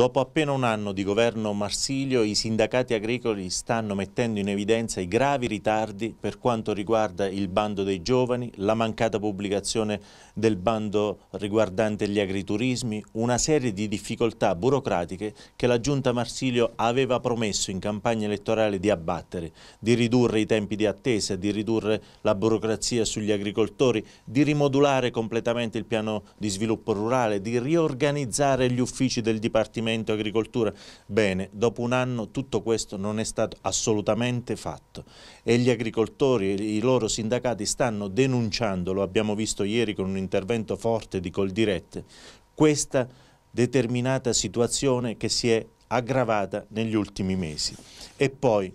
Dopo appena un anno di governo Marsilio, i sindacati agricoli stanno mettendo in evidenza i gravi ritardi per quanto riguarda il bando dei giovani, la mancata pubblicazione del bando riguardante gli agriturismi, una serie di difficoltà burocratiche che la giunta Marsilio aveva promesso in campagna elettorale di abbattere, di ridurre i tempi di attesa, di ridurre la burocrazia sugli agricoltori, di rimodulare completamente il piano di sviluppo rurale, di riorganizzare gli uffici del Dipartimento alimento, agricoltura. Bene, dopo un anno tutto questo non è stato assolutamente fatto e gli agricoltori e i loro sindacati stanno denunciando, lo abbiamo visto ieri con un intervento forte di Coldirette, questa determinata situazione che si è aggravata negli ultimi mesi. E poi,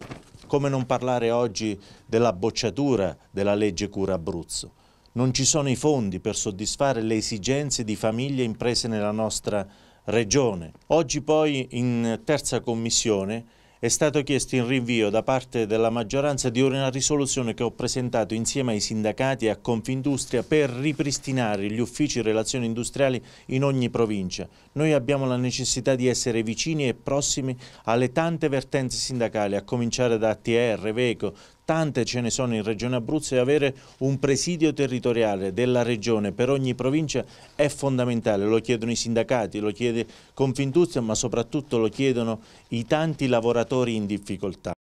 come non parlare oggi della bocciatura della legge Cura Abruzzo? Non ci sono i fondi per soddisfare le esigenze di famiglie imprese nella nostra città Regione. Oggi poi in terza commissione è stato chiesto il rinvio da parte della maggioranza di una risoluzione che ho presentato insieme ai sindacati e a Confindustria per ripristinare gli uffici relazioni industriali in ogni provincia. Noi abbiamo la necessità di essere vicini e prossimi alle tante vertenze sindacali, a cominciare da ATR, Veco, tante ce ne sono in Regione Abruzzo e avere un presidio territoriale della Regione per ogni provincia è fondamentale, lo chiedono i sindacati, lo chiede Confindustria ma soprattutto lo chiedono i tanti lavoratori in difficoltà.